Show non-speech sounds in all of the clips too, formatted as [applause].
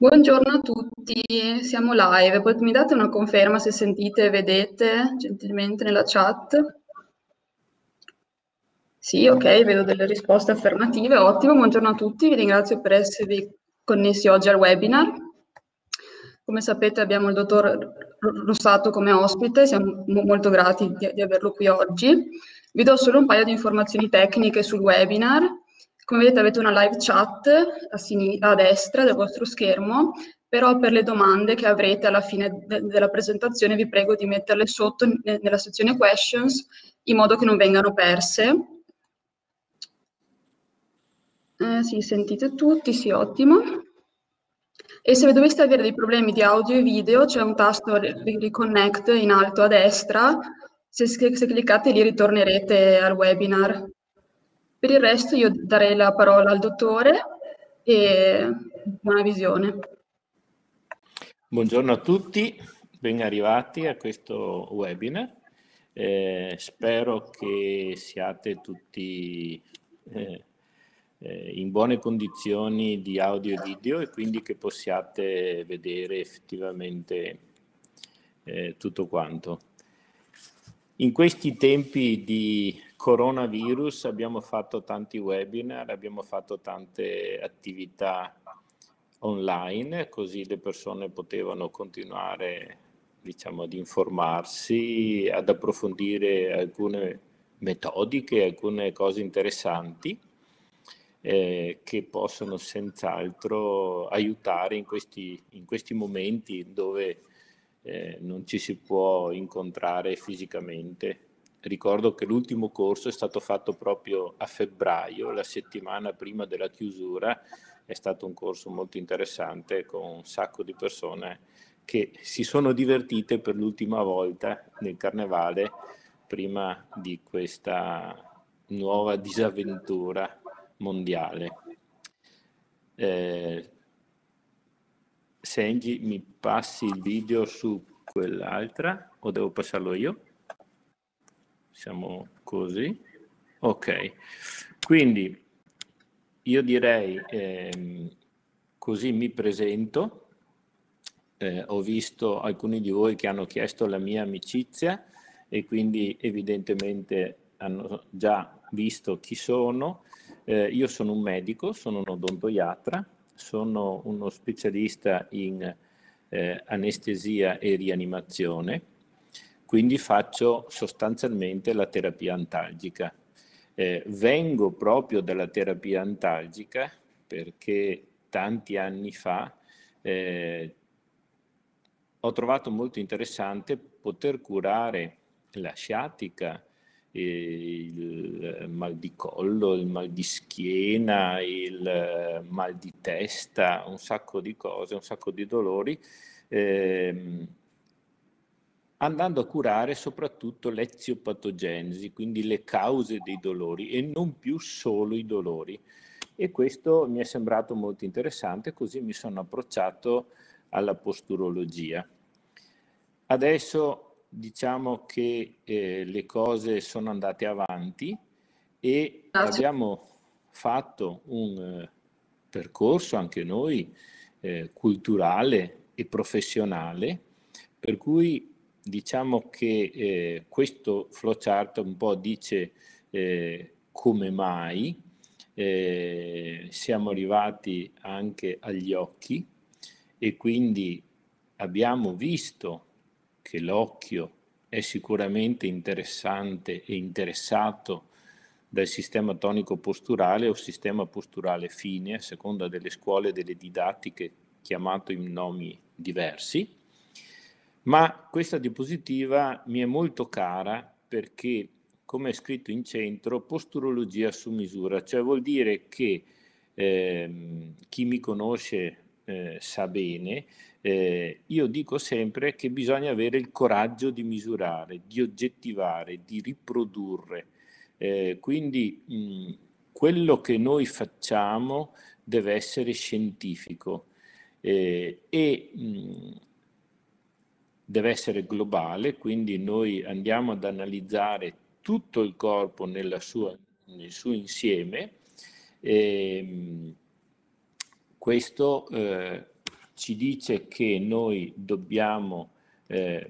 Buongiorno a tutti, siamo live. Mi date una conferma se sentite e vedete gentilmente nella chat? Sì, ok, vedo delle risposte affermative, ottimo. Buongiorno a tutti, vi ringrazio per esservi connessi oggi al webinar. Come sapete abbiamo il dottor Rossato come ospite, siamo molto grati di, di averlo qui oggi. Vi do solo un paio di informazioni tecniche sul webinar. Come vedete avete una live chat a, a destra del vostro schermo, però per le domande che avrete alla fine de- della presentazione vi prego di metterle sotto ne- nella sezione questions in modo che non vengano perse. Eh, sì, sentite tutti, sì, ottimo. E se doveste avere dei problemi di audio e video, c'è un tasto Reconnect in alto a destra. Se, se cliccate lì ritornerete al webinar. Per il resto io darei la parola al dottore e buona visione. Buongiorno a tutti, ben arrivati a questo webinar. Eh, spero che siate tutti eh, eh in buone condizioni di audio e video e quindi che possiate vedere effettivamente eh, tutto quanto. In questi tempi di coronavirus abbiamo fatto tanti webinar, abbiamo fatto tante attività online, così le persone potevano continuare diciamo, ad informarsi, ad approfondire alcune metodiche, alcune cose interessanti eh, che possono senz'altro aiutare in questi, in questi momenti dove eh, non ci si può incontrare fisicamente Ricordo che l'ultimo corso è stato fatto proprio a febbraio, la settimana prima della chiusura, è stato un corso molto interessante con un sacco di persone che si sono divertite per l'ultima volta nel carnevale prima di questa nuova disavventura mondiale. Eh, Sengi, mi passi il video su quell'altra o devo passarlo io? diciamo così. Ok, quindi io direi eh, così mi presento. Eh, ho visto alcuni di voi che hanno chiesto la mia amicizia e quindi evidentemente hanno già visto chi sono. Eh, io sono un medico, sono un odontoiatra, sono uno specialista in eh, anestesia e rianimazione quindi faccio sostanzialmente la terapia antalgica. Eh, vengo proprio dalla terapia antalgica perché tanti anni fa eh, ho trovato molto interessante poter curare la sciatica, eh, il mal di collo, il mal di schiena, il mal di testa, un sacco di cose, un sacco di dolori. Eh, andando a curare soprattutto l'eziopatogenesi, quindi le cause dei dolori e non più solo i dolori. E questo mi è sembrato molto interessante, così mi sono approcciato alla posturologia. Adesso diciamo che eh, le cose sono andate avanti e Grazie. abbiamo fatto un eh, percorso anche noi eh, culturale e professionale per cui diciamo che eh, questo flowchart un po' dice eh, come mai eh, siamo arrivati anche agli occhi e quindi abbiamo visto che l'occhio è sicuramente interessante e interessato dal sistema tonico posturale o sistema posturale fine a seconda delle scuole delle didattiche chiamato in nomi diversi ma questa diapositiva mi è molto cara perché, come è scritto in centro, posturologia su misura, cioè vuol dire che eh, chi mi conosce eh, sa bene, eh, io dico sempre che bisogna avere il coraggio di misurare, di oggettivare, di riprodurre. Eh, quindi mh, quello che noi facciamo deve essere scientifico. Eh, e mh, deve essere globale, quindi noi andiamo ad analizzare tutto il corpo sua, nel suo insieme. E, ehm, questo eh, ci dice che noi dobbiamo eh,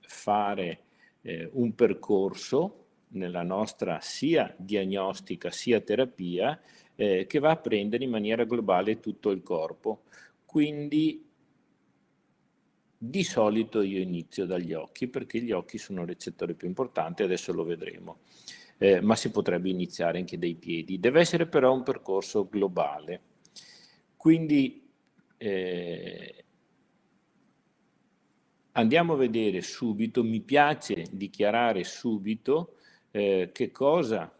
fare eh, un percorso nella nostra sia diagnostica sia terapia eh, che va a prendere in maniera globale tutto il corpo. Quindi di solito io inizio dagli occhi perché gli occhi sono il recettore più importante, adesso lo vedremo, eh, ma si potrebbe iniziare anche dai piedi. Deve essere però un percorso globale, quindi eh, andiamo a vedere subito, mi piace dichiarare subito eh, che cosa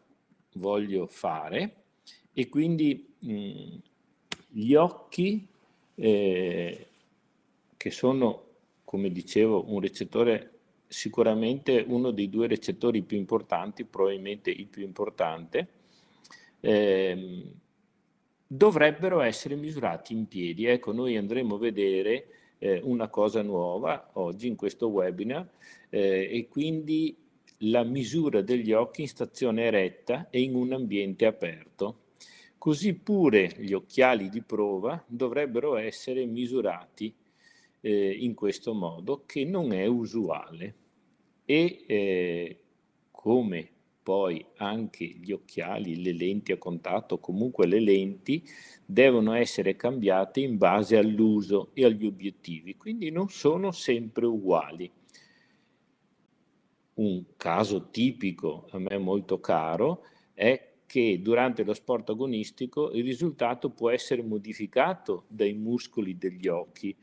voglio fare e quindi mh, mm, gli occhi eh, che sono come dicevo, un recettore sicuramente uno dei due recettori più importanti, probabilmente il più importante, ehm, dovrebbero essere misurati in piedi. Ecco, noi andremo a vedere eh, una cosa nuova oggi in questo webinar eh, e quindi la misura degli occhi in stazione eretta e in un ambiente aperto. Così pure gli occhiali di prova dovrebbero essere misurati eh, in questo modo che non è usuale e eh, come poi anche gli occhiali, le lenti a contatto, comunque le lenti, devono essere cambiate in base all'uso e agli obiettivi, quindi non sono sempre uguali. Un caso tipico a me molto caro è che durante lo sport agonistico il risultato può essere modificato dai muscoli degli occhi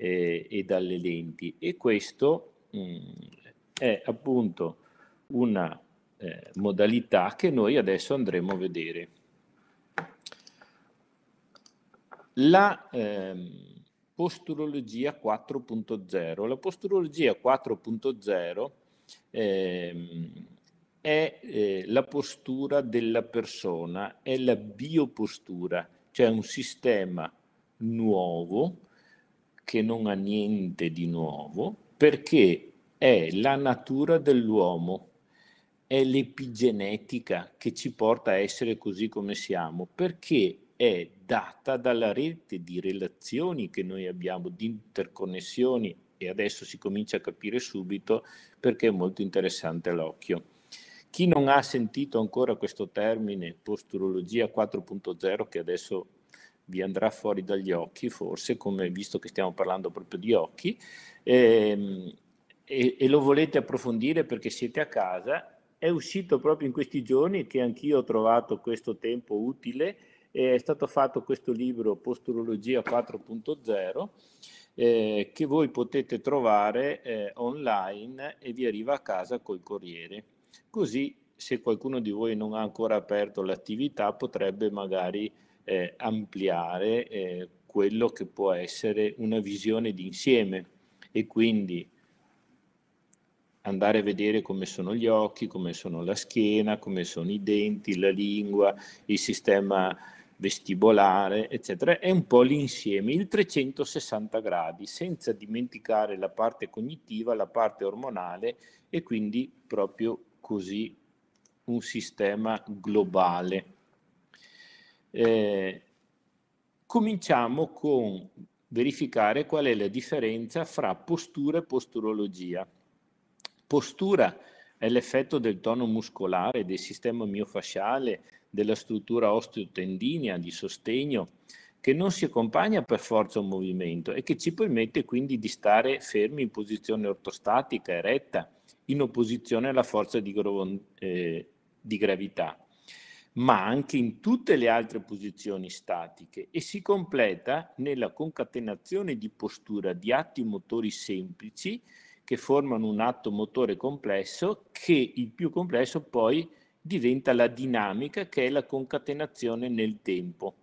eh, e dalle lenti e questo mh, mm, è appunto una eh, modalità che noi adesso andremo a vedere. La ehm, posturologia 4.0. La posturologia 4.0 ehm, è eh, la postura della persona, è la biopostura, cioè un sistema nuovo che non ha niente di nuovo, perché è la natura dell'uomo, è l'epigenetica che ci porta a essere così come siamo, perché è data dalla rete di relazioni che noi abbiamo, di interconnessioni, e adesso si comincia a capire subito perché è molto interessante l'occhio. Chi non ha sentito ancora questo termine, posturologia 4.0, che adesso vi andrà fuori dagli occhi, forse, come, visto che stiamo parlando proprio di occhi, ehm, e, e, lo volete approfondire perché siete a casa, è uscito proprio in questi giorni che anch'io ho trovato questo tempo utile, è stato fatto questo libro Posturologia 4.0, eh, che voi potete trovare eh, online e vi arriva a casa col corriere. Così se qualcuno di voi non ha ancora aperto l'attività potrebbe magari eh, ampliare eh, quello che può essere una visione d'insieme e quindi andare a vedere come sono gli occhi, come sono la schiena, come sono i denti, la lingua, il sistema vestibolare, eccetera, è un po' l'insieme, il 360 gradi, senza dimenticare la parte cognitiva, la parte ormonale e quindi proprio così un sistema globale. Eh, cominciamo con verificare qual è la differenza fra postura e posturologia. Postura è l'effetto del tono muscolare, del sistema miofasciale, della struttura osteotendinea di sostegno, che non si accompagna per forza a un movimento e che ci permette quindi di stare fermi in posizione ortostatica, eretta, in opposizione alla forza di, eh, di gravità ma anche in tutte le altre posizioni statiche e si completa nella concatenazione di postura di atti motori semplici che formano un atto motore complesso che il più complesso poi diventa la dinamica che è la concatenazione nel tempo.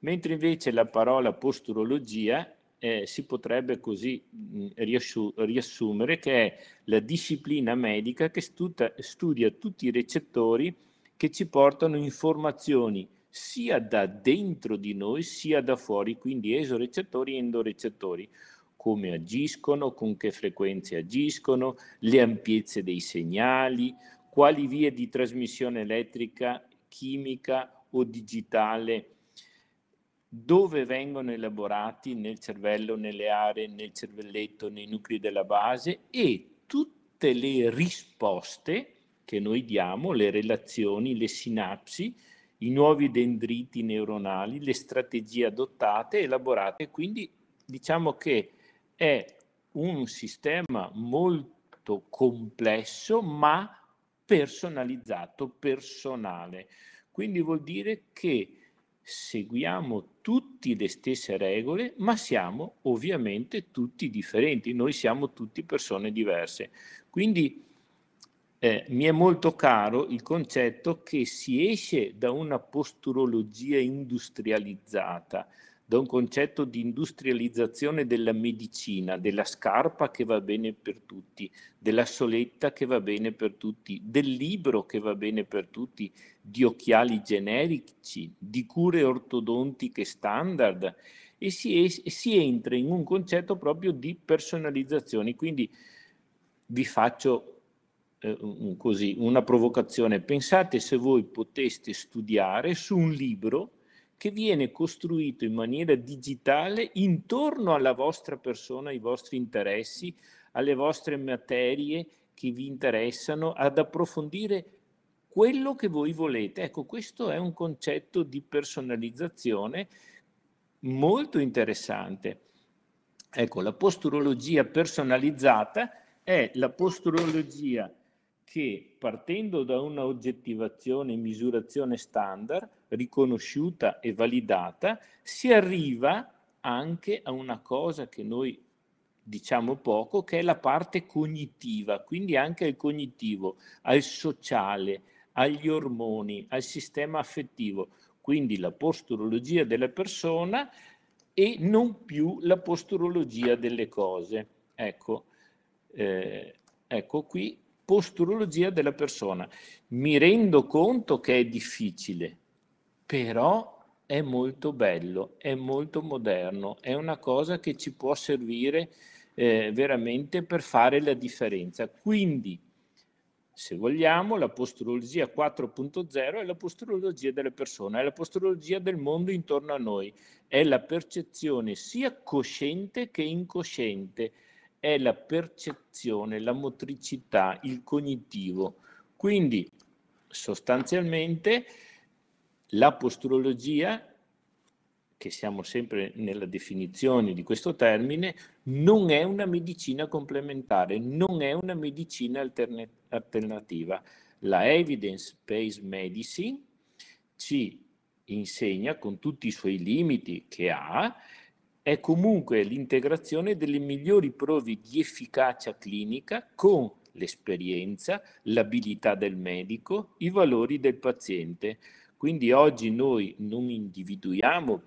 Mentre invece la parola posturologia eh, si potrebbe così mh, mm, riassu- riassumere che è la disciplina medica che stuta- studia tutti i recettori che ci portano informazioni sia da dentro di noi sia da fuori, quindi esorecettori e endorecettori, come agiscono, con che frequenze agiscono, le ampiezze dei segnali, quali vie di trasmissione elettrica, chimica o digitale, dove vengono elaborati nel cervello, nelle aree, nel cervelletto, nei nuclei della base e tutte le risposte che noi diamo, le relazioni, le sinapsi, i nuovi dendriti neuronali, le strategie adottate, elaborate. Quindi diciamo che è un sistema molto complesso ma personalizzato, personale. Quindi vuol dire che seguiamo tutte le stesse regole, ma siamo ovviamente tutti differenti, noi siamo tutti persone diverse. Quindi eh, mi è molto caro il concetto che si esce da una posturologia industrializzata, da un concetto di industrializzazione della medicina, della scarpa che va bene per tutti, della soletta che va bene per tutti, del libro che va bene per tutti, di occhiali generici, di cure ortodontiche standard e si, es- si entra in un concetto proprio di personalizzazione. Quindi vi faccio eh, un, così, una provocazione. Pensate se voi poteste studiare su un libro che viene costruito in maniera digitale intorno alla vostra persona, ai vostri interessi, alle vostre materie che vi interessano, ad approfondire quello che voi volete. Ecco, questo è un concetto di personalizzazione molto interessante. Ecco, la posturologia personalizzata è la posturologia che partendo da un'oggettivazione e misurazione standard, riconosciuta e validata, si arriva anche a una cosa che noi diciamo poco, che è la parte cognitiva, quindi anche al cognitivo, al sociale, agli ormoni, al sistema affettivo, quindi la posturologia della persona e non più la posturologia delle cose. Ecco, eh, ecco qui posturologia della persona. Mi rendo conto che è difficile, però è molto bello, è molto moderno, è una cosa che ci può servire eh, veramente per fare la differenza. Quindi, se vogliamo, la posturologia 4.0 è la posturologia della persona, è la posturologia del mondo intorno a noi, è la percezione sia cosciente che incosciente è la percezione, la motricità, il cognitivo. Quindi sostanzialmente la postrologia, che siamo sempre nella definizione di questo termine, non è una medicina complementare, non è una medicina alterne- alternativa. La evidence-based medicine ci insegna con tutti i suoi limiti che ha è comunque l'integrazione delle migliori prove di efficacia clinica con l'esperienza, l'abilità del medico, i valori del paziente. Quindi oggi noi non individuiamo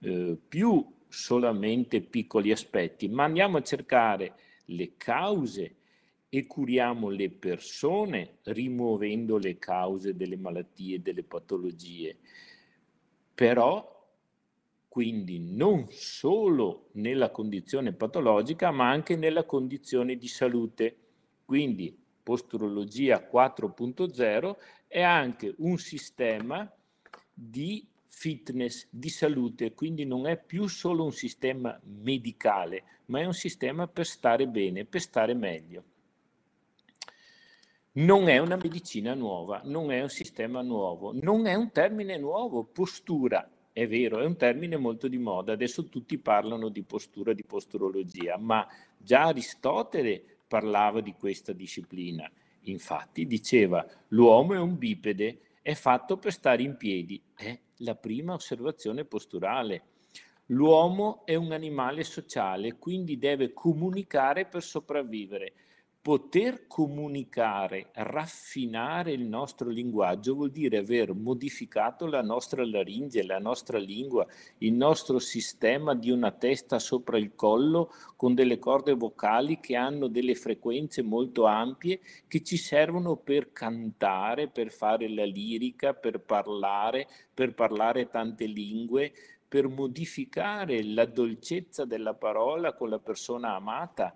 eh, più solamente piccoli aspetti, ma andiamo a cercare le cause e curiamo le persone rimuovendo le cause delle malattie, delle patologie. Però quindi non solo nella condizione patologica, ma anche nella condizione di salute. Quindi posturologia 4.0 è anche un sistema di fitness, di salute, quindi non è più solo un sistema medicale, ma è un sistema per stare bene, per stare meglio. Non è una medicina nuova, non è un sistema nuovo, non è un termine nuovo, postura è vero, è un termine molto di moda, adesso tutti parlano di postura, di posturologia, ma già Aristotele parlava di questa disciplina. Infatti diceva, l'uomo è un bipede, è fatto per stare in piedi, è la prima osservazione posturale. L'uomo è un animale sociale, quindi deve comunicare per sopravvivere. Poter comunicare, raffinare il nostro linguaggio vuol dire aver modificato la nostra laringe, la nostra lingua, il nostro sistema di una testa sopra il collo con delle corde vocali che hanno delle frequenze molto ampie che ci servono per cantare, per fare la lirica, per parlare, per parlare tante lingue, per modificare la dolcezza della parola con la persona amata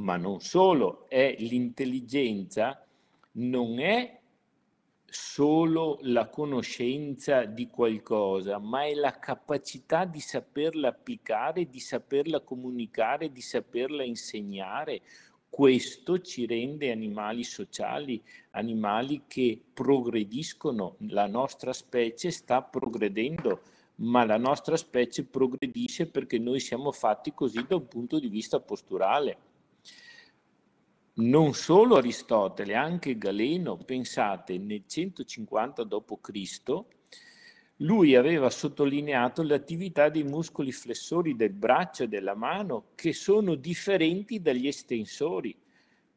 ma non solo, è l'intelligenza non è solo la conoscenza di qualcosa, ma è la capacità di saperla applicare, di saperla comunicare, di saperla insegnare. Questo ci rende animali sociali, animali che progrediscono. La nostra specie sta progredendo, ma la nostra specie progredisce perché noi siamo fatti così da un punto di vista posturale non solo Aristotele, anche Galeno, pensate, nel 150 d.C. lui aveva sottolineato l'attività dei muscoli flessori del braccio e della mano che sono differenti dagli estensori.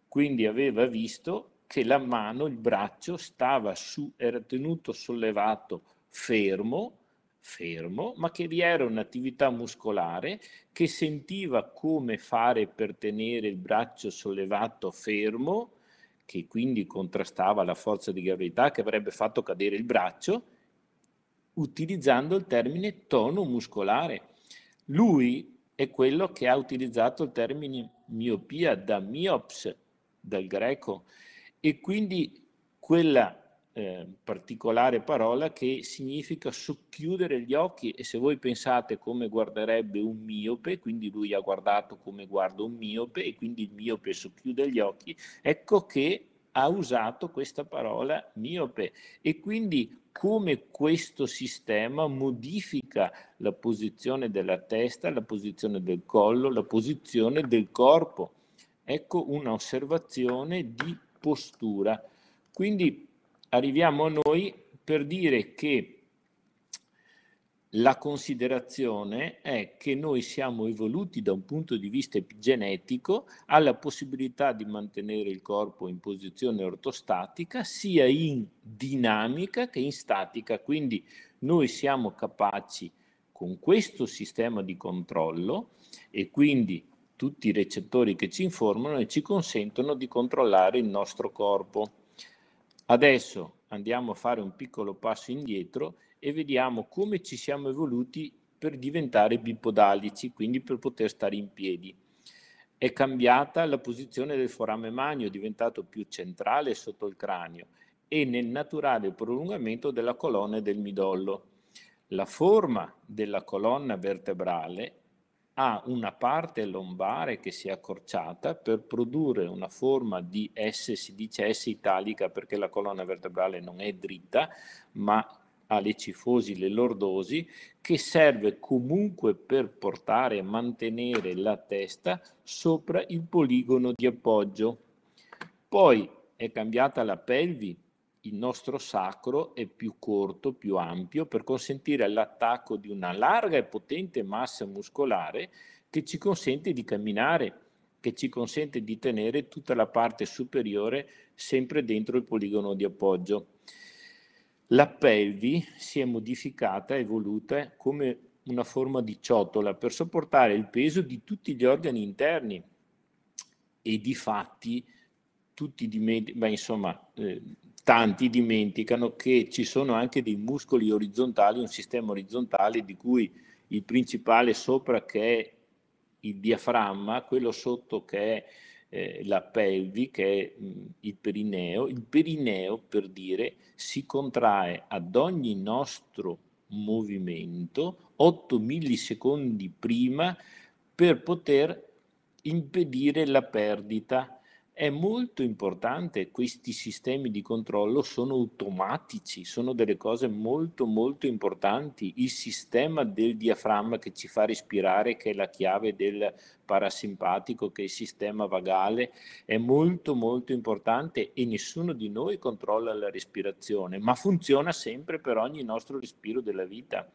Quindi aveva visto che la mano, il braccio, stava su, era tenuto sollevato fermo fermo, ma che vi era un'attività muscolare che sentiva come fare per tenere il braccio sollevato fermo, che quindi contrastava la forza di gravità che avrebbe fatto cadere il braccio, utilizzando il termine tono muscolare. Lui è quello che ha utilizzato il termine miopia da miops, dal greco, e quindi quella eh, particolare parola che significa socchiudere gli occhi e se voi pensate come guarderebbe un miope, quindi lui ha guardato come guarda un miope e quindi il miope socchiude gli occhi, ecco che ha usato questa parola miope e quindi come questo sistema modifica la posizione della testa, la posizione del collo, la posizione del corpo. Ecco un'osservazione di postura. Quindi arriviamo a noi per dire che la considerazione è che noi siamo evoluti da un punto di vista epigenetico alla possibilità di mantenere il corpo in posizione ortostatica sia in dinamica che in statica, quindi noi siamo capaci con questo sistema di controllo e quindi tutti i recettori che ci informano e ci consentono di controllare il nostro corpo. Adesso andiamo a fare un piccolo passo indietro e vediamo come ci siamo evoluti per diventare bipodalici, quindi per poter stare in piedi. È cambiata la posizione del forame magno, diventato più centrale sotto il cranio e nel naturale prolungamento della colonna e del midollo. La forma della colonna vertebrale ha una parte lombare che si è accorciata per produrre una forma di S, si dice S italica perché la colonna vertebrale non è dritta, ma ha le cifosi, le lordosi, che serve comunque per portare e mantenere la testa sopra il poligono di appoggio. Poi è cambiata la pelvi il nostro sacro è più corto, più ampio, per consentire l'attacco di una larga e potente massa muscolare che ci consente di camminare, che ci consente di tenere tutta la parte superiore sempre dentro il poligono di appoggio. La pelvi si è modificata, evoluta come una forma di ciotola per sopportare il peso di tutti gli organi interni e di fatti tutti di med- ma insomma eh, tanti dimenticano che ci sono anche dei muscoli orizzontali, un sistema orizzontale di cui il principale sopra che è il diaframma, quello sotto che è eh, la pelvi, che è il perineo. Il perineo, per dire, si contrae ad ogni nostro movimento 8 millisecondi prima per poter impedire la perdita è molto importante, questi sistemi di controllo sono automatici, sono delle cose molto molto importanti. Il sistema del diaframma che ci fa respirare, che è la chiave del parasimpatico, che è il sistema vagale, è molto molto importante e nessuno di noi controlla la respirazione, ma funziona sempre per ogni nostro respiro della vita.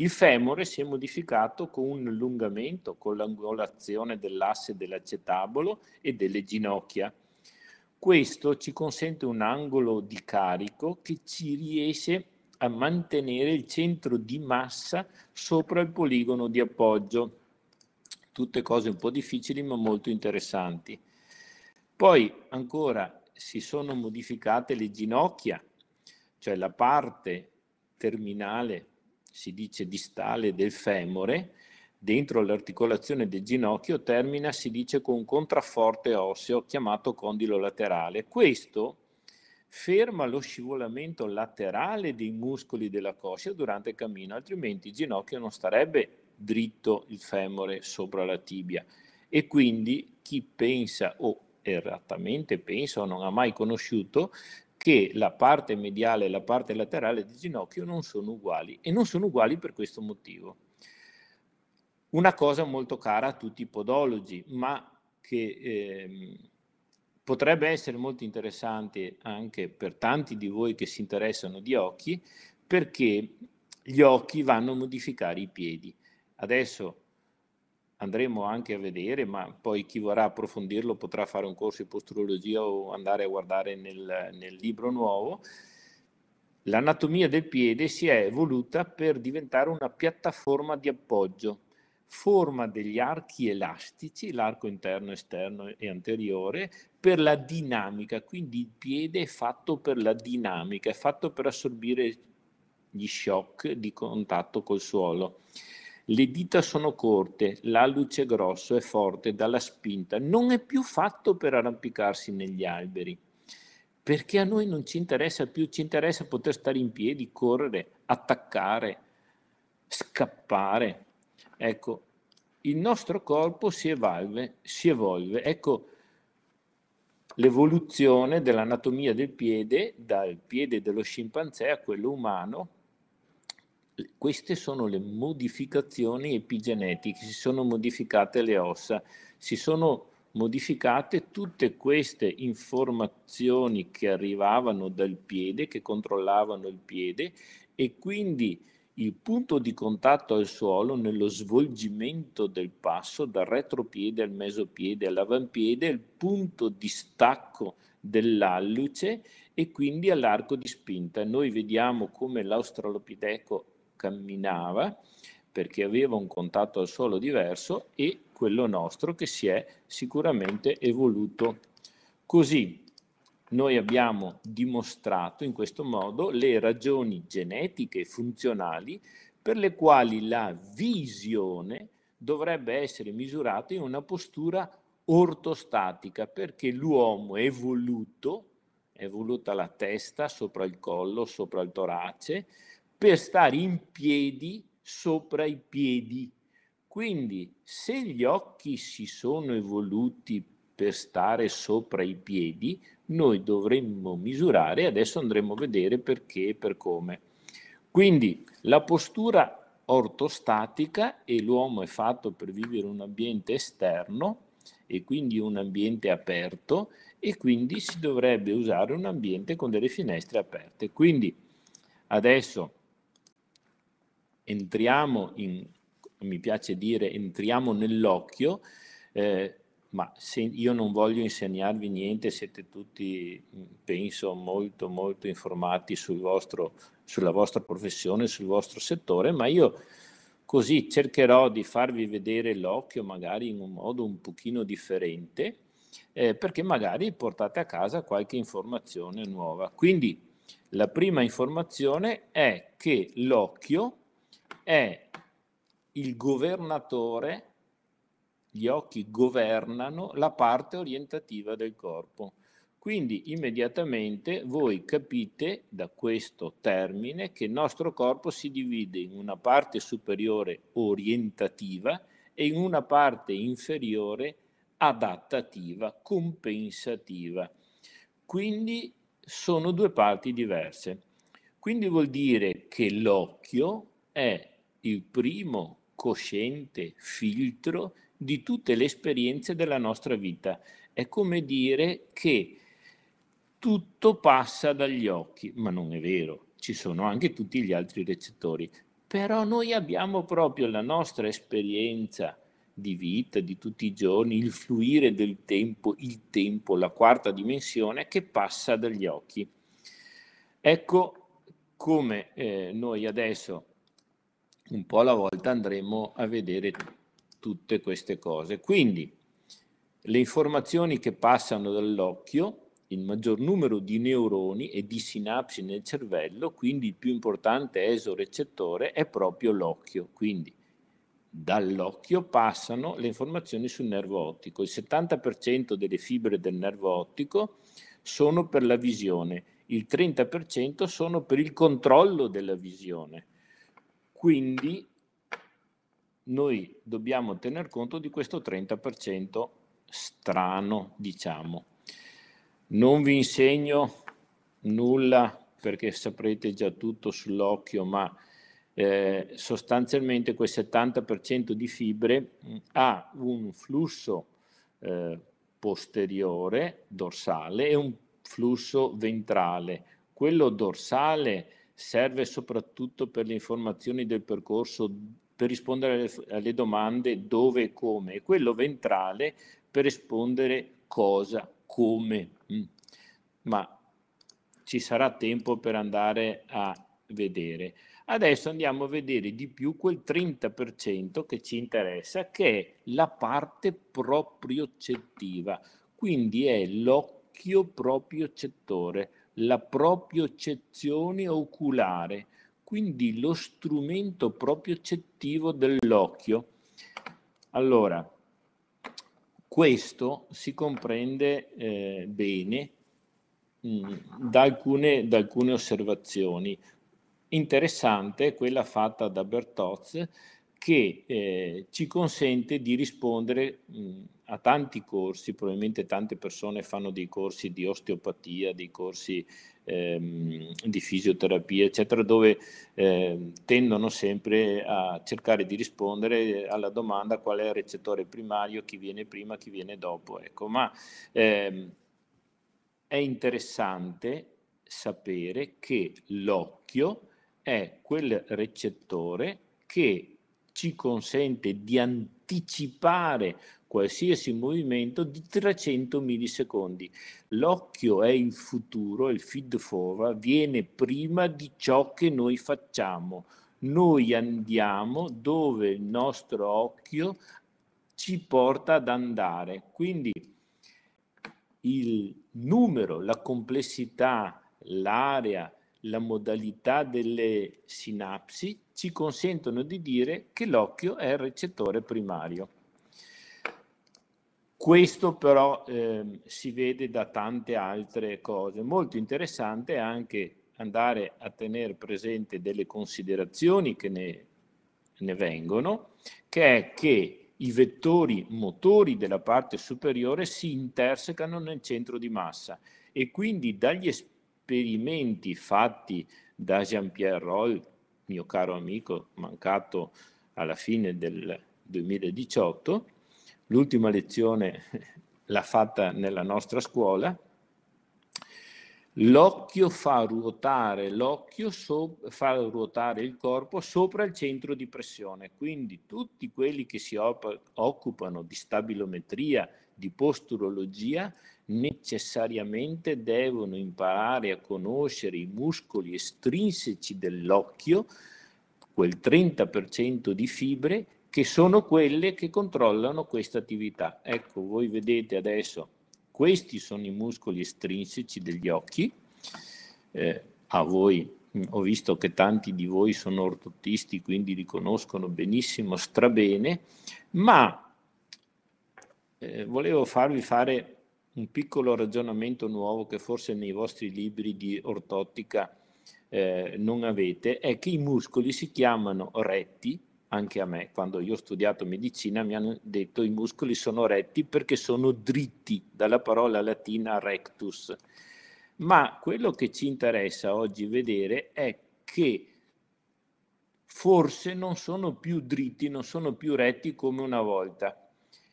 Il femore si è modificato con un allungamento, con l'angolazione dell'asse dell'acetabolo e delle ginocchia. Questo ci consente un angolo di carico che ci riesce a mantenere il centro di massa sopra il poligono di appoggio. Tutte cose un po' difficili ma molto interessanti. Poi ancora si sono modificate le ginocchia, cioè la parte terminale si dice distale del femore, dentro l'articolazione del ginocchio termina, si dice, con un contrafforte osseo chiamato condilo laterale. Questo ferma lo scivolamento laterale dei muscoli della coscia durante il cammino, altrimenti il ginocchio non starebbe dritto il femore sopra la tibia. E quindi chi pensa o erratamente pensa o non ha mai conosciuto che la parte mediale e la parte laterale del ginocchio non sono uguali e non sono uguali per questo motivo. Una cosa molto cara a tutti i podologi, ma che eh, potrebbe essere molto interessante anche per tanti di voi che si interessano di occhi, perché gli occhi vanno a modificare i piedi. Adesso andremo anche a vedere, ma poi chi vorrà approfondirlo potrà fare un corso di posturologia o andare a guardare nel, nel libro nuovo. L'anatomia del piede si è evoluta per diventare una piattaforma di appoggio, forma degli archi elastici, l'arco interno, esterno e anteriore, per la dinamica, quindi il piede è fatto per la dinamica, è fatto per assorbire gli shock di contatto col suolo. Le dita sono corte, l'alluce grosso e forte dalla spinta. Non è più fatto per arrampicarsi negli alberi, perché a noi non ci interessa più, ci interessa poter stare in piedi, correre, attaccare, scappare. Ecco, il nostro corpo si evolve, si evolve. Ecco l'evoluzione dell'anatomia del piede, dal piede dello scimpanzé a quello umano, queste sono le modificazioni epigenetiche, si sono modificate le ossa, si sono modificate tutte queste informazioni che arrivavano dal piede, che controllavano il piede e quindi il punto di contatto al suolo nello svolgimento del passo dal retropiede al mesopiede all'avampiede è il punto di stacco dell'alluce e quindi all'arco di spinta. Noi vediamo come l'australopiteco camminava perché aveva un contatto al suolo diverso e quello nostro che si è sicuramente evoluto. Così noi abbiamo dimostrato in questo modo le ragioni genetiche e funzionali per le quali la visione dovrebbe essere misurata in una postura ortostatica, perché l'uomo è evoluto, è evoluta la testa sopra il collo, sopra il torace, per stare in piedi sopra i piedi. Quindi se gli occhi si sono evoluti per stare sopra i piedi, noi dovremmo misurare, adesso andremo a vedere perché e per come. Quindi la postura ortostatica e l'uomo è fatto per vivere un ambiente esterno e quindi un ambiente aperto e quindi si dovrebbe usare un ambiente con delle finestre aperte. Quindi adesso entriamo in, mi piace dire, entriamo nell'occhio, eh, ma io non voglio insegnarvi niente, siete tutti, mm, penso, molto, molto informati sul vostro, sulla vostra professione, sul vostro settore, ma io così cercherò di farvi vedere l'occhio magari in un modo un pochino differente, eh, perché magari portate a casa qualche informazione nuova. Quindi la prima informazione è che l'occhio è il governatore, gli occhi governano la parte orientativa del corpo. Quindi immediatamente voi capite da questo termine che il nostro corpo si divide in una parte superiore orientativa e in una parte inferiore adattativa, compensativa. Quindi sono due parti diverse. Quindi vuol dire che l'occhio è il primo cosciente filtro di tutte le esperienze della nostra vita. È come dire che tutto passa dagli occhi, ma non è vero, ci sono anche tutti gli altri recettori, però noi abbiamo proprio la nostra esperienza di vita di tutti i giorni, il fluire del tempo, il tempo, la quarta dimensione che passa dagli occhi. Ecco come eh, noi adesso un po' alla volta andremo a vedere tutte queste cose. Quindi le informazioni che passano dall'occhio, il maggior numero di neuroni e di sinapsi nel cervello, quindi il più importante esorecettore è proprio l'occhio. Quindi dall'occhio passano le informazioni sul nervo ottico. Il 70% delle fibre del nervo ottico sono per la visione, il 30% sono per il controllo della visione quindi noi dobbiamo tener conto di questo 30% strano, diciamo. Non vi insegno nulla perché saprete già tutto sull'occhio, ma eh, sostanzialmente quel 70% di fibre mm, ha un flusso eh, posteriore, dorsale, e un flusso ventrale. Quello dorsale serve soprattutto per le informazioni del percorso, per rispondere alle, domande dove e come, e quello ventrale per rispondere cosa, come. Mm. Ma ci sarà tempo per andare a vedere. Adesso andiamo a vedere di più quel 30% che ci interessa, che è la parte propriocettiva, quindi è l'occhio proprio la propriocezione oculare, quindi lo strumento propriocettivo dell'occhio. Allora, questo si comprende eh, bene mh, mm, da, alcune, da alcune osservazioni. Interessante quella fatta da Bertozzi che eh, ci consente di rispondere mh, a tanti corsi, probabilmente tante persone fanno dei corsi di osteopatia, dei corsi ehm, di fisioterapia, eccetera, dove eh, tendono sempre a cercare di rispondere alla domanda qual è il recettore primario, chi viene prima, chi viene dopo. Ecco, ma ehm, è interessante sapere che l'occhio è quel recettore che ci consente di anticipare qualsiasi movimento di 300 millisecondi. L'occhio è il futuro, il feed forward viene prima di ciò che noi facciamo. Noi andiamo dove il nostro occhio ci porta ad andare. Quindi il numero, la complessità, l'area, la modalità delle sinapsi ci consentono di dire che l'occhio è il recettore primario. Questo però eh, si vede da tante altre cose. Molto interessante è anche andare a tenere presente delle considerazioni che ne, ne vengono, che è che i vettori motori della parte superiore si intersecano nel centro di massa e quindi dagli esperti esperimenti fatti da Jean-Pierre Roll, mio caro amico mancato alla fine del 2018, l'ultima lezione [laughs] l'ha fatta nella nostra scuola, l'occhio fa ruotare l'occhio, so, fa ruotare il corpo sopra il centro di pressione, quindi tutti quelli che si occupano di stabilometria, di posturologia, necessariamente devono imparare a conoscere i muscoli estrinseci dell'occhio, quel 30% di fibre che sono quelle che controllano questa attività. Ecco, voi vedete adesso, questi sono i muscoli estrinseci degli occhi. Eh, a voi ho visto che tanti di voi sono ortottisti, quindi li conoscono benissimo, strabene, ma eh, volevo farvi fare un piccolo ragionamento nuovo che forse nei vostri libri di ortottica eh, non avete, è che i muscoli si chiamano retti, anche a me, quando io ho studiato medicina mi hanno detto i muscoli sono retti perché sono dritti, dalla parola latina rectus. Ma quello che ci interessa oggi vedere è che forse non sono più dritti, non sono più retti come una volta.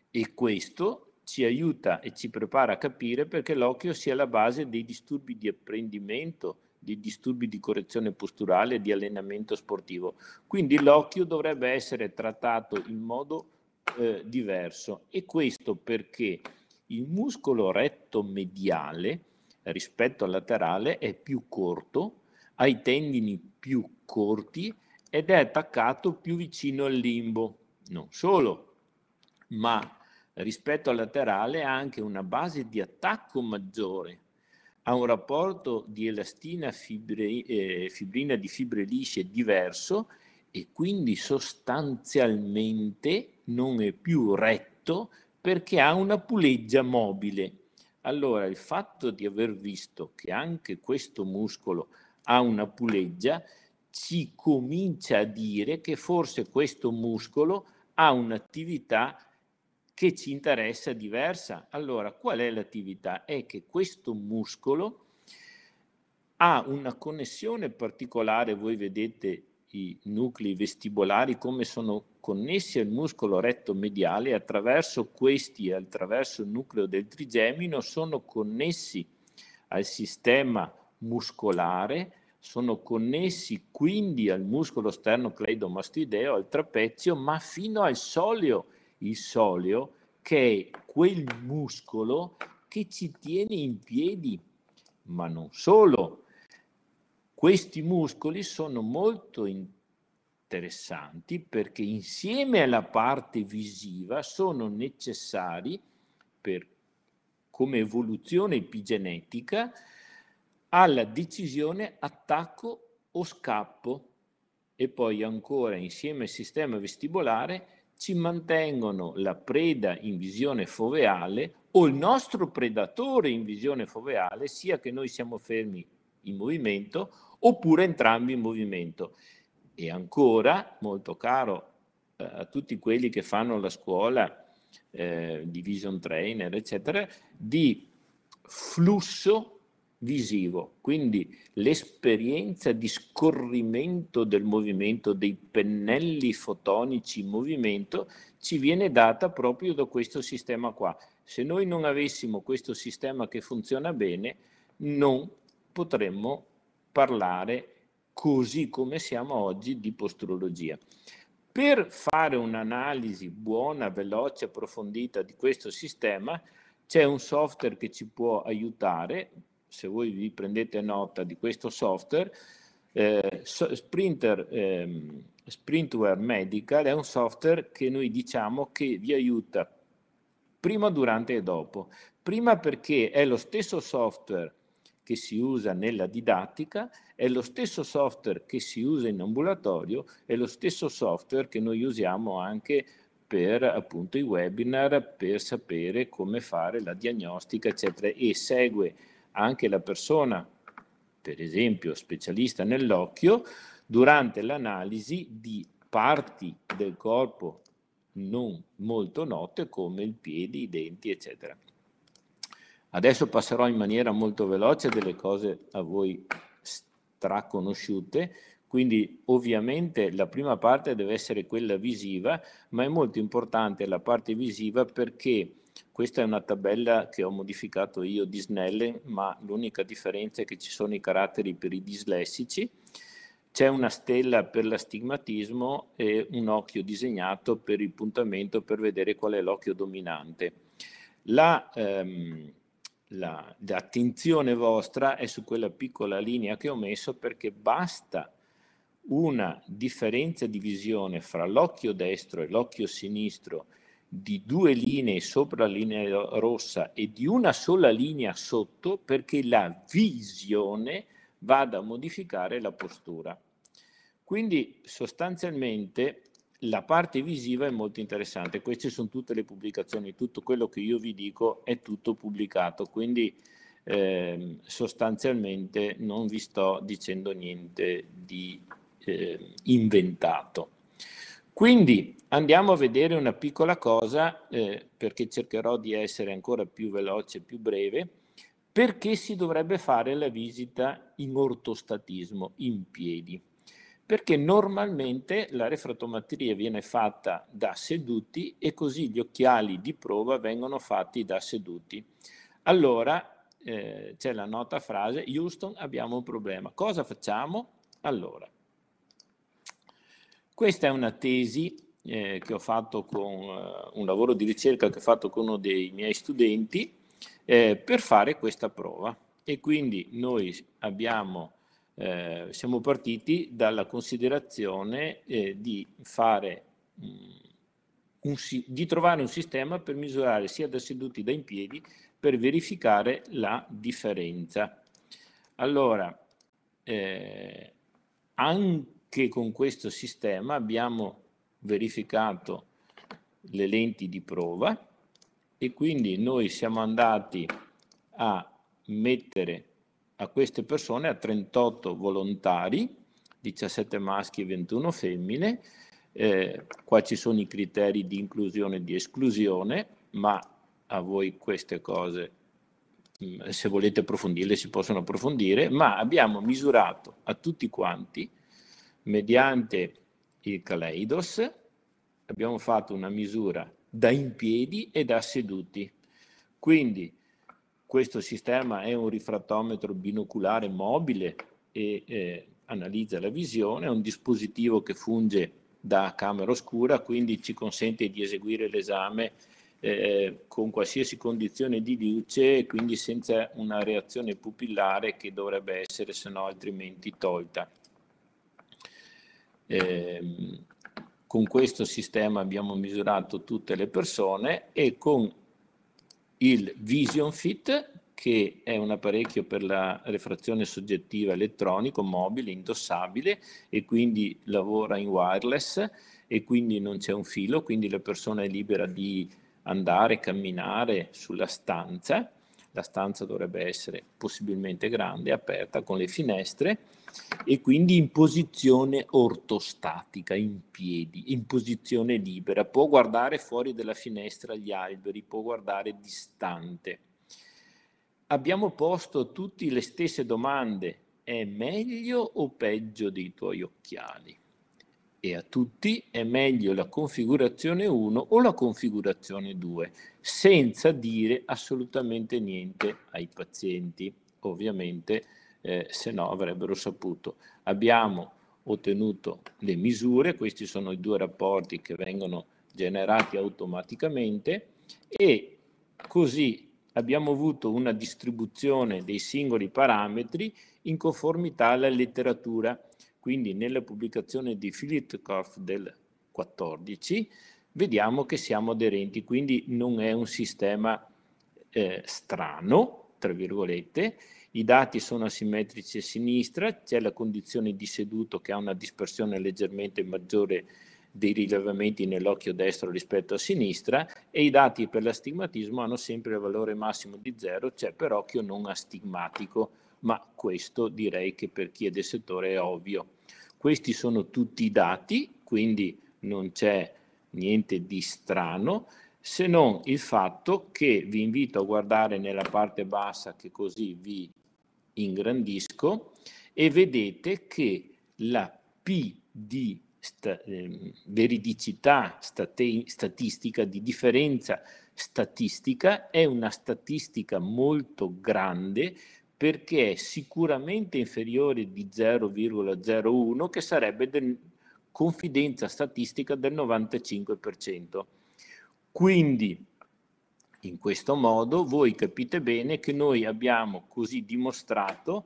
E questo ci aiuta e ci prepara a capire perché l'occhio sia la base dei disturbi di apprendimento, di disturbi di correzione posturale e di allenamento sportivo. Quindi l'occhio dovrebbe essere trattato in modo eh, diverso e questo perché il muscolo retto mediale rispetto al laterale è più corto, ha i tendini più corti ed è attaccato più vicino al limbo. Non solo, ma rispetto al laterale ha anche una base di attacco maggiore, ha un rapporto di elastina fibre, eh, fibrina di fibre lisce diverso e quindi sostanzialmente non è più retto perché ha una puleggia mobile. Allora il fatto di aver visto che anche questo muscolo ha una puleggia ci comincia a dire che forse questo muscolo ha un'attività che ci interessa diversa. Allora, qual è l'attività? È che questo muscolo ha una connessione particolare, voi vedete i nuclei vestibolari come sono connessi al muscolo retto mediale attraverso questi, attraverso il nucleo del trigemino, sono connessi al sistema muscolare, sono connessi quindi al muscolo sterno cleidomastideo, al trapezio, ma fino al soleo il soleo, che è quel muscolo che ci tiene in piedi, ma non solo. Questi muscoli sono molto interessanti perché insieme alla parte visiva sono necessari per, come evoluzione epigenetica alla decisione attacco o scappo e poi ancora insieme al sistema vestibolare ci mantengono la preda in visione foveale o il nostro predatore in visione foveale, sia che noi siamo fermi in movimento oppure entrambi in movimento. E ancora, molto caro eh, a tutti quelli che fanno la scuola eh, di vision trainer, eccetera, di flusso visivo, quindi l'esperienza di scorrimento del movimento, dei pennelli fotonici in movimento, ci viene data proprio da questo sistema qua. Se noi non avessimo questo sistema che funziona bene, non potremmo parlare così come siamo oggi di postrologia. Per fare un'analisi buona, veloce, approfondita di questo sistema, c'è un software che ci può aiutare, se voi vi prendete nota di questo software, eh, Sprinter, ehm, Sprintware Medical è un software che noi diciamo che vi aiuta prima, durante e dopo. Prima perché è lo stesso software che si usa nella didattica, è lo stesso software che si usa in ambulatorio, è lo stesso software che noi usiamo anche per appunto i webinar, per sapere come fare la diagnostica, eccetera, e segue anche la persona, per esempio specialista nell'occhio, durante l'analisi di parti del corpo non molto note come il piede, i denti, eccetera. Adesso passerò in maniera molto veloce delle cose a voi straconosciute, quindi ovviamente la prima parte deve essere quella visiva, ma è molto importante la parte visiva perché questa è una tabella che ho modificato io di Snelle, ma l'unica differenza è che ci sono i caratteri per i dislessici, c'è una stella per l'astigmatismo e un occhio disegnato per il puntamento per vedere qual è l'occhio dominante. La, ehm, la, l'attenzione vostra è su quella piccola linea che ho messo perché basta una differenza di visione fra l'occhio destro e l'occhio sinistro di due linee sopra la linea rossa e di una sola linea sotto perché la visione vada a modificare la postura. Quindi sostanzialmente la parte visiva è molto interessante, queste sono tutte le pubblicazioni, tutto quello che io vi dico è tutto pubblicato, quindi eh, sostanzialmente non vi sto dicendo niente di eh, inventato. Quindi andiamo a vedere una piccola cosa, eh, perché cercherò di essere ancora più veloce, più breve, perché si dovrebbe fare la visita in ortostatismo, in piedi. Perché normalmente la refratometria viene fatta da seduti e così gli occhiali di prova vengono fatti da seduti. Allora eh, c'è la nota frase, Houston abbiamo un problema, cosa facciamo? Allora, questa è una tesi eh, che ho fatto con uh, un lavoro di ricerca che ho fatto con uno dei miei studenti eh, per fare questa prova. E quindi noi abbiamo, eh, siamo partiti dalla considerazione eh, di, fare, mh, mm, un, di trovare un sistema per misurare sia da seduti che da in piedi per verificare la differenza. Allora, eh, anche che con questo sistema abbiamo verificato le lenti di prova e quindi noi siamo andati a mettere a queste persone, a 38 volontari, 17 maschi e 21 femmine, eh, qua ci sono i criteri di inclusione e di esclusione, ma a voi queste cose, mm, se volete approfondirle, si possono approfondire, ma abbiamo misurato a tutti quanti mediante il Kaleidos abbiamo fatto una misura da in piedi e da seduti. Quindi questo sistema è un rifrattometro binoculare mobile e eh, analizza la visione, è un dispositivo che funge da camera oscura, quindi ci consente di eseguire l'esame eh, con qualsiasi condizione di luce, quindi senza una reazione pupillare che dovrebbe essere se no altrimenti tolta. Eh, con questo sistema abbiamo misurato tutte le persone e con il Vision Fit, che è un apparecchio per la refrazione soggettiva elettronico, mobile, indossabile e quindi lavora in wireless e quindi non c'è un filo, quindi la persona è libera di andare, camminare sulla stanza la stanza dovrebbe essere possibilmente grande, aperta con le finestre e quindi in posizione ortostatica, in piedi, in posizione libera. Può guardare fuori dalla finestra gli alberi, può guardare distante. Abbiamo posto tutte le stesse domande. È meglio o peggio dei tuoi occhiali? e a tutti è meglio la configurazione 1 o la configurazione 2, senza dire assolutamente niente ai pazienti, ovviamente eh, se no avrebbero saputo. Abbiamo ottenuto le misure, questi sono i due rapporti che vengono generati automaticamente e così abbiamo avuto una distribuzione dei singoli parametri in conformità alla letteratura quindi nella pubblicazione di Philipkov del 14 vediamo che siamo aderenti, quindi non è un sistema eh, strano, tra virgolette, i dati sono asimmetrici a sinistra, c'è la condizione di seduto che ha una dispersione leggermente maggiore dei rilevamenti nell'occhio destro rispetto a sinistra e i dati per l'astigmatismo hanno sempre il valore massimo di zero, cioè per occhio non astigmatico, ma questo direi che per chi è del settore è ovvio. Questi sono tutti i dati, quindi non c'è niente di strano, se non il fatto che vi invito a guardare nella parte bassa che così vi ingrandisco e vedete che la P di sta, eh, veridicità state, statistica, di differenza statistica, è una statistica molto grande perché è sicuramente inferiore di 0,01 che sarebbe del, confidenza statistica del 95%. Quindi in questo modo voi capite bene che noi abbiamo così dimostrato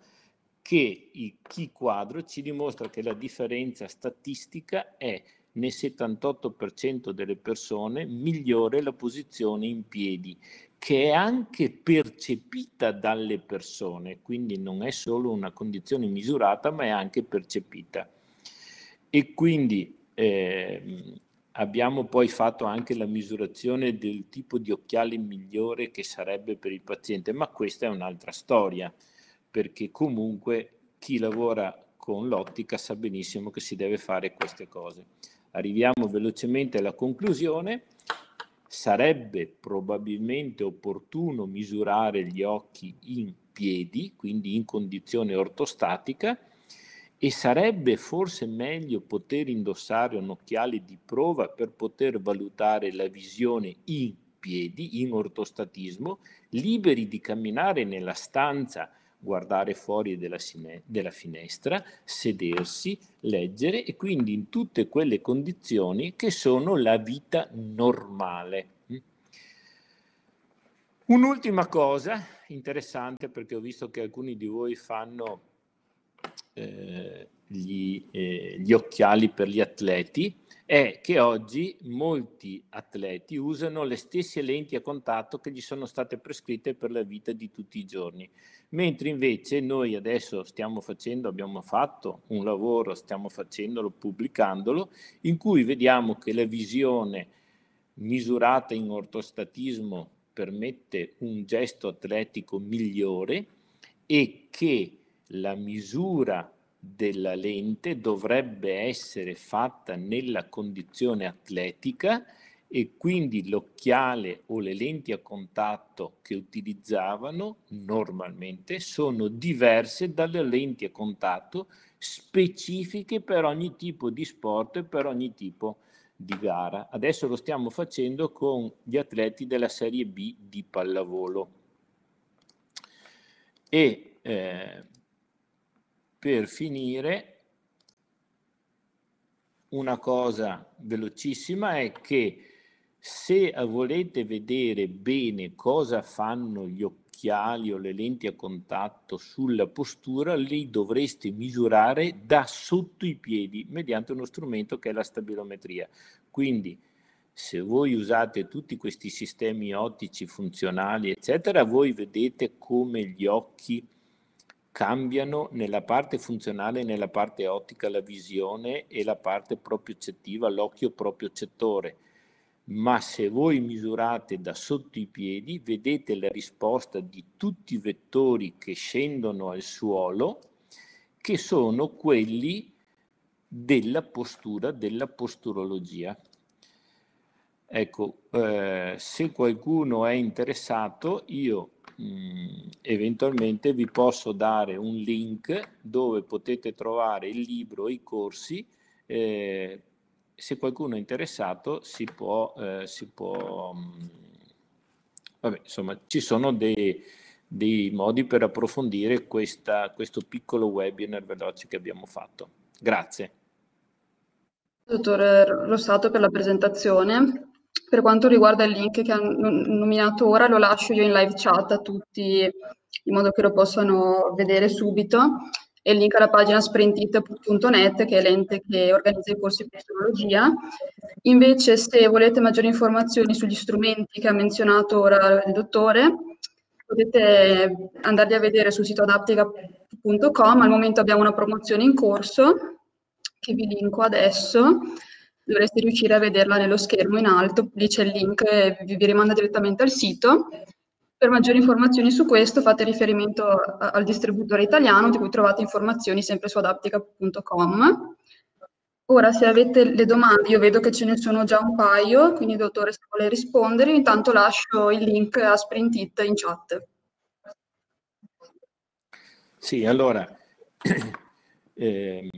che il chi quadro ci dimostra che la differenza statistica è nel 78% delle persone migliore la posizione in piedi, che è anche percepita dalle persone, quindi non è solo una condizione misurata, ma è anche percepita. E quindi eh, abbiamo poi fatto anche la misurazione del tipo di occhiale migliore che sarebbe per il paziente, ma questa è un'altra storia, perché comunque chi lavora con l'ottica sa benissimo che si deve fare queste cose arriviamo velocemente alla conclusione, sarebbe probabilmente opportuno misurare gli occhi in piedi, quindi in condizione ortostatica, e sarebbe forse meglio poter indossare un occhiale di prova per poter valutare la visione in piedi, in ortostatismo, liberi di camminare nella stanza guardare fuori della, della finestra, sedersi, leggere e quindi in tutte quelle condizioni che sono la vita normale. Mm. Un'ultima cosa interessante perché ho visto che alcuni di voi fanno... Eh, gli, eh, gli occhiali per gli atleti è che oggi molti atleti usano le stesse lenti a contatto che gli sono state prescritte per la vita di tutti i giorni, mentre invece noi adesso stiamo facendo, abbiamo fatto un lavoro, stiamo facendolo, pubblicandolo, in cui vediamo che la visione misurata in ortostatismo permette un gesto atletico migliore e che la misura della lente dovrebbe essere fatta nella condizione atletica e quindi l'occhiale o le lenti a contatto che utilizzavano normalmente sono diverse dalle lenti a contatto specifiche per ogni tipo di sport e per ogni tipo di gara. Adesso lo stiamo facendo con gli atleti della Serie B di pallavolo. E eh, per finire una cosa velocissima è che se volete vedere bene cosa fanno gli occhiali o le lenti a contatto sulla postura, li dovreste misurare da sotto i piedi mediante uno strumento che è la stabilometria. Quindi se voi usate tutti questi sistemi ottici funzionali, eccetera, voi vedete come gli occhi cambiano nella parte funzionale, nella parte ottica la visione e la parte propriocettiva, l'occhio propiocettore. Ma se voi misurate da sotto i piedi, vedete la risposta di tutti i vettori che scendono al suolo, che sono quelli della postura, della posturologia. Ecco, eh, se qualcuno è interessato, io Mm, eventualmente vi posso dare un link dove potete trovare il libro, i corsi. Eh, se qualcuno è interessato si può... Eh, si può mh, mm, vabbè, insomma, ci sono dei, dei modi per approfondire questa, questo piccolo webinar veloce che abbiamo fatto. Grazie. Dottor Rossato per la presentazione. Per quanto riguarda il link che hanno nominato ora, lo lascio io in live chat a tutti in modo che lo possano vedere subito. E il link alla pagina sprintit.net che è l'ente che organizza i corsi di tecnologia. Invece, se volete maggiori informazioni sugli strumenti che ha menzionato ora il dottore, potete andarli a vedere sul sito adaptica.com. Al momento abbiamo una promozione in corso che vi linko adesso dovreste riuscire a vederla nello schermo in alto, lì c'è il link e vi, vi rimanda direttamente al sito. Per maggiori informazioni su questo fate riferimento a, al distributore italiano di cui trovate informazioni sempre su adaptica.com. Ora se avete le domande, io vedo che ce ne sono già un paio, quindi dottore se vuole rispondere, intanto lascio il link a Sprint It in chat. Sì, allora, [clears throat] ehm,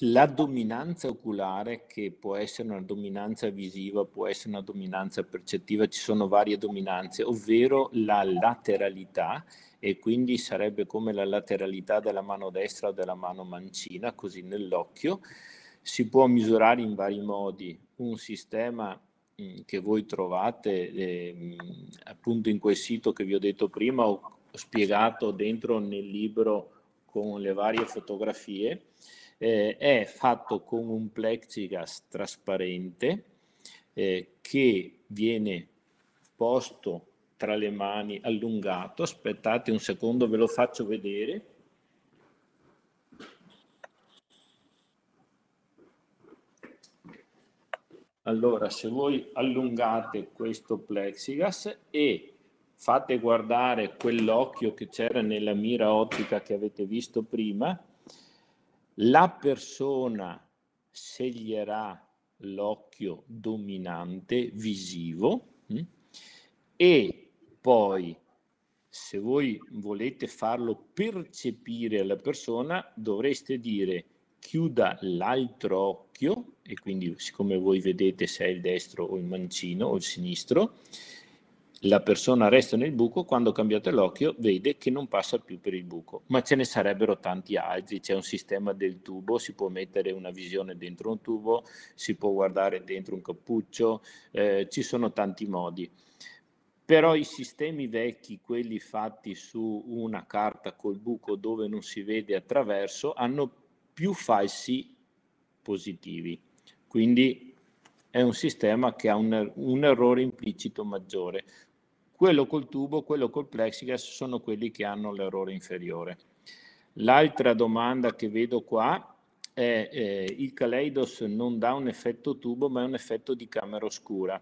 la dominanza oculare, che può essere una dominanza visiva, può essere una dominanza percettiva, ci sono varie dominanze, ovvero la lateralità, e quindi sarebbe come la lateralità della mano destra o della mano mancina, così nell'occhio. Si può misurare in vari modi un sistema mm, che voi trovate eh, appunto in quel sito che vi ho detto prima, ho spiegato dentro nel libro con le varie fotografie eh, è fatto con un plexiglass trasparente eh, che viene posto tra le mani allungato. Aspettate un secondo, ve lo faccio vedere. Allora, se voi allungate questo plexiglass e fate guardare quell'occhio che c'era nella mira ottica che avete visto prima, la persona sceglierà l'occhio dominante visivo mh? Mm, e poi se voi volete farlo percepire alla persona dovreste dire chiuda l'altro occhio e quindi siccome voi vedete se è il destro o il mancino o il sinistro la persona resta nel buco, quando cambiate l'occhio vede che non passa più per il buco, ma ce ne sarebbero tanti altri, c'è un sistema del tubo, si può mettere una visione dentro un tubo, si può guardare dentro un cappuccio, eh, ci sono tanti modi. Però i sistemi vecchi, quelli fatti su una carta col buco dove non si vede attraverso, hanno più falsi positivi. Quindi è un sistema che ha un, un errore implicito maggiore. Quello col tubo, quello col plexiglass sono quelli che hanno l'errore inferiore. L'altra domanda che vedo qua è eh, il Kaleidos non dà un effetto tubo ma è un effetto di camera oscura.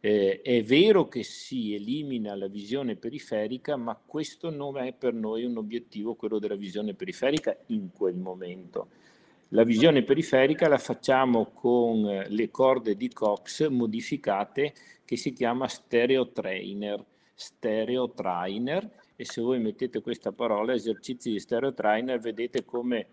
Eh, è vero che si elimina la visione periferica, ma questo non è per noi un obiettivo, quello della visione periferica in quel momento. La visione periferica la facciamo con eh, le corde di Cox modificate che si chiama Stereo Trainer. Stereo Trainer e se voi mettete questa parola esercizi di Stereo Trainer vedete come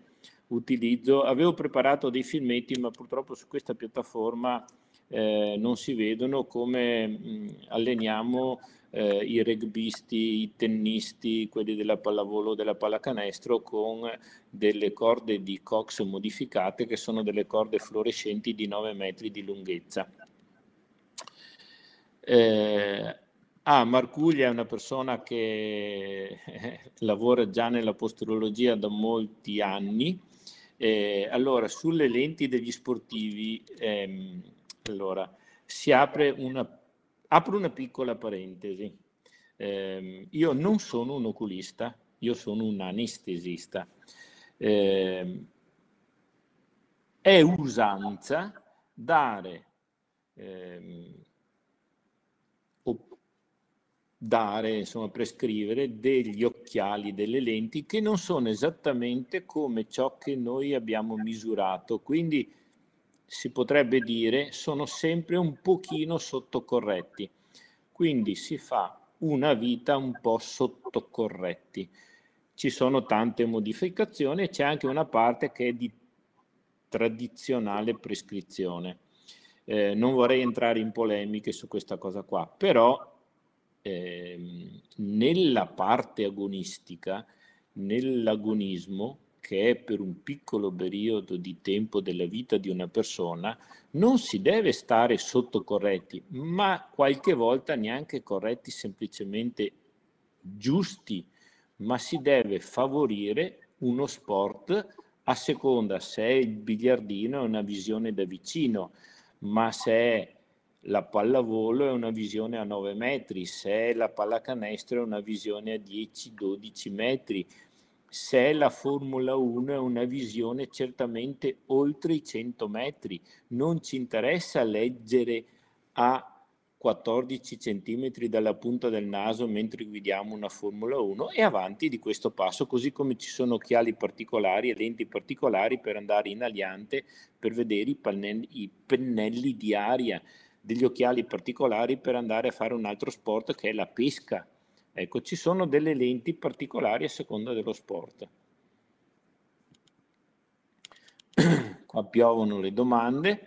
utilizzo. Avevo preparato dei filmetti ma purtroppo su questa piattaforma eh, non si vedono come mh, mm, alleniamo eh, i rugbisti, i tennisti, quelli della pallavolo, della pallacanestro con delle corde di cox modificate che sono delle corde fluorescenti di 9 metri di lunghezza. Eh, ah, Marcuglia è una persona che eh, lavora già nella posturologia da molti anni. Eh, allora, sulle lenti degli sportivi, ehm, allora, si apre una, apro una piccola parentesi. Eh, io non sono un oculista, io sono un anestesista. Eh, è usanza dare ehm, dare, insomma, prescrivere degli occhiali, delle lenti che non sono esattamente come ciò che noi abbiamo misurato. Quindi si potrebbe dire sono sempre un pochino sottocorretti. Quindi si fa una vita un po' sottocorretti. Ci sono tante modificazioni e c'è anche una parte che è di tradizionale prescrizione. Eh, non vorrei entrare in polemiche su questa cosa qua, però eh, nella parte agonistica, nell'agonismo, che è per un piccolo periodo di tempo della vita di una persona, non si deve stare sottocorretti, ma qualche volta neanche corretti semplicemente giusti, ma si deve favorire uno sport a seconda se è il biliardino è una visione da vicino, ma se è la pallavolo è una visione a 9 metri, se è la pallacanestro è una visione a 10-12 metri, se è la Formula 1 è una visione certamente oltre i 100 metri, non ci interessa leggere a 14 centimetri dalla punta del naso mentre guidiamo una Formula 1 e avanti di questo passo, così come ci sono occhiali particolari e lenti particolari per andare in aliante per vedere i pennelli, i pennelli di aria degli occhiali particolari per andare a fare un altro sport che è la pesca. Ecco, ci sono delle lenti particolari a seconda dello sport. [clears throat] Qua piovono le domande.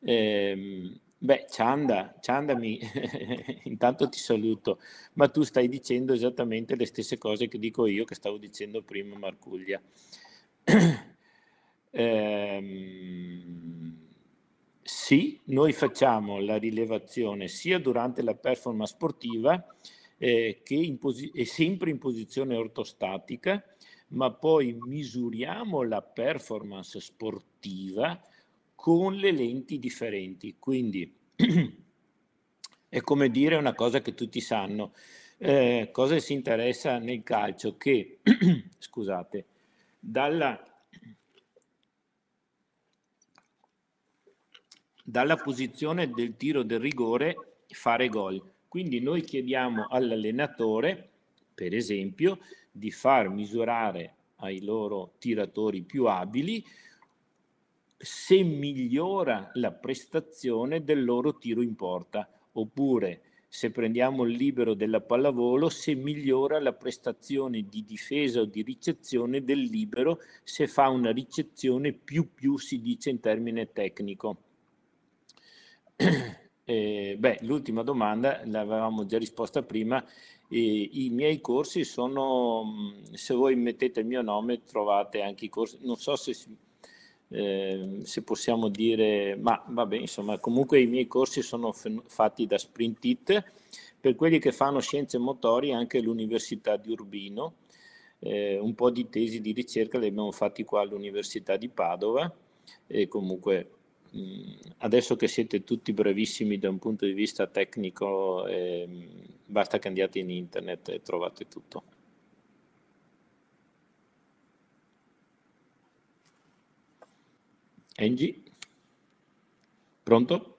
Eh, beh, Chanda, Chanda mi... [laughs] intanto ti saluto, ma tu stai dicendo esattamente le stesse cose che dico io, che stavo dicendo prima Marcuglia. [clears throat] eh, sì, noi facciamo la rilevazione sia durante la performance sportiva eh, che è sempre in posizione ortostatica, ma poi misuriamo la performance sportiva con le lenti differenti. Quindi [clears throat] è come dire una cosa che tutti sanno. Eh, cosa si interessa nel calcio? Che, [clears throat] scusate, dalla dalla posizione del tiro del rigore fare gol. Quindi noi chiediamo all'allenatore, per esempio, di far misurare ai loro tiratori più abili se migliora la prestazione del loro tiro in porta, oppure se prendiamo il libero della pallavolo, se migliora la prestazione di difesa o di ricezione del libero, se fa una ricezione più più si dice in termine tecnico. Eh, beh, l'ultima domanda l'avevamo già risposta prima. Eh, I miei corsi sono, se voi mettete il mio nome, trovate anche i corsi. Non so se, eh, se possiamo dire, ma vabbè, insomma, comunque i miei corsi sono fatti da Sprintit, Per quelli che fanno scienze motorie anche l'Università di Urbino, eh, un po' di tesi di ricerca le abbiamo fatti qua all'Università di Padova e comunque Mm, adesso che siete tutti bravissimi da un punto di vista tecnico, eh, basta che andiate in internet e trovate tutto. Angie? Pronto?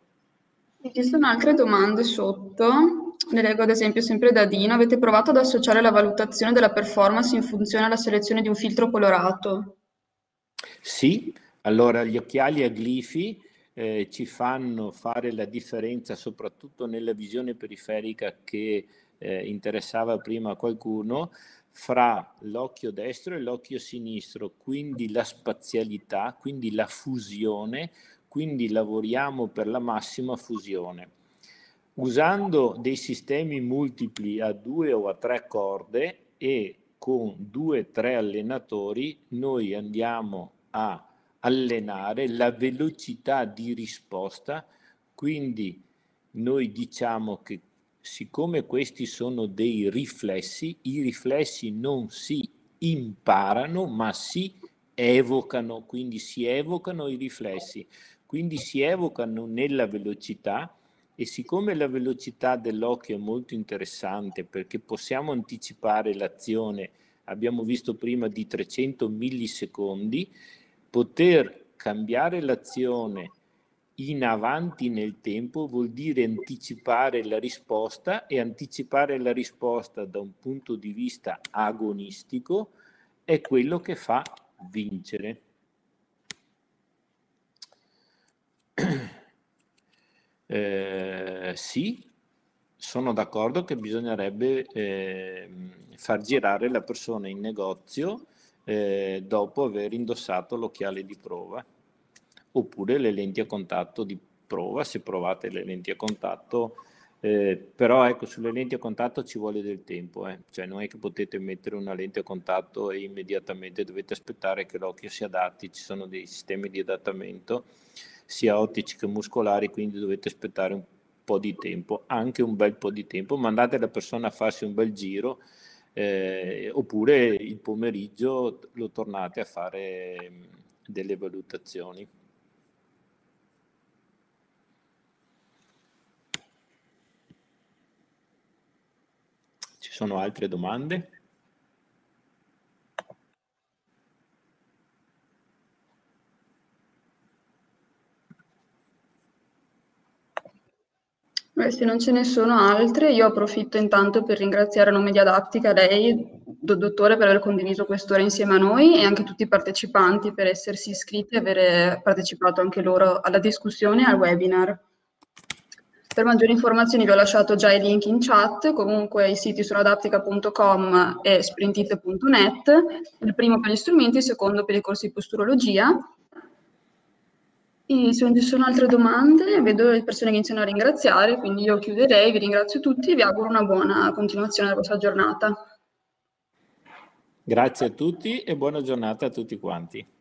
Ci sono altre domande sotto, le leggo ad esempio sempre da Dino, avete provato ad associare la valutazione della performance in funzione alla selezione di un filtro colorato? Sì, allora, gli occhiali a glifi eh, ci fanno fare la differenza soprattutto nella visione periferica che eh, interessava prima qualcuno fra l'occhio destro e l'occhio sinistro, quindi la spazialità, quindi la fusione, quindi lavoriamo per la massima fusione. Usando dei sistemi multipli a due o a tre corde e con due o tre allenatori, noi andiamo a allenare la velocità di risposta, quindi noi diciamo che siccome questi sono dei riflessi, i riflessi non si imparano ma si evocano, quindi si evocano i riflessi, quindi si evocano nella velocità e siccome la velocità dell'occhio è molto interessante perché possiamo anticipare l'azione, abbiamo visto prima di 300 millisecondi, Poter cambiare l'azione in avanti nel tempo vuol dire anticipare la risposta e anticipare la risposta da un punto di vista agonistico è quello che fa vincere. [clears throat] Eh, sì, sono d'accordo che bisognerebbe eh, far girare la persona in negozio eh, dopo aver indossato l'occhiale di prova oppure le lenti a contatto di prova se provate le lenti a contatto eh, però ecco sulle lenti a contatto ci vuole del tempo eh. cioè non è che potete mettere una lente a contatto e immediatamente dovete aspettare che l'occhio si adatti ci sono dei sistemi di adattamento sia ottici che muscolari quindi dovete aspettare un po' di tempo anche un bel po' di tempo mandate la persona a farsi un bel giro eh, oppure il pomeriggio lo tornate a fare delle valutazioni. Ci sono altre domande? Beh, se non ce ne sono altre, io approfitto intanto per ringraziare a nome di Adaptica lei, do- dottore, per aver condiviso quest'ora insieme a noi e anche tutti i partecipanti per essersi iscritti e aver partecipato anche loro alla discussione e al webinar. Per maggiori informazioni vi ho lasciato già i link in chat, comunque i siti sono adaptica.com e sprintit.net, il primo per gli strumenti, il secondo per i corsi di posturologia e se non ci sono altre domande, vedo le persone che iniziano a ringraziare, quindi io chiuderei, vi ringrazio tutti e vi auguro una buona continuazione della vostra giornata. Grazie a tutti e buona giornata a tutti quanti.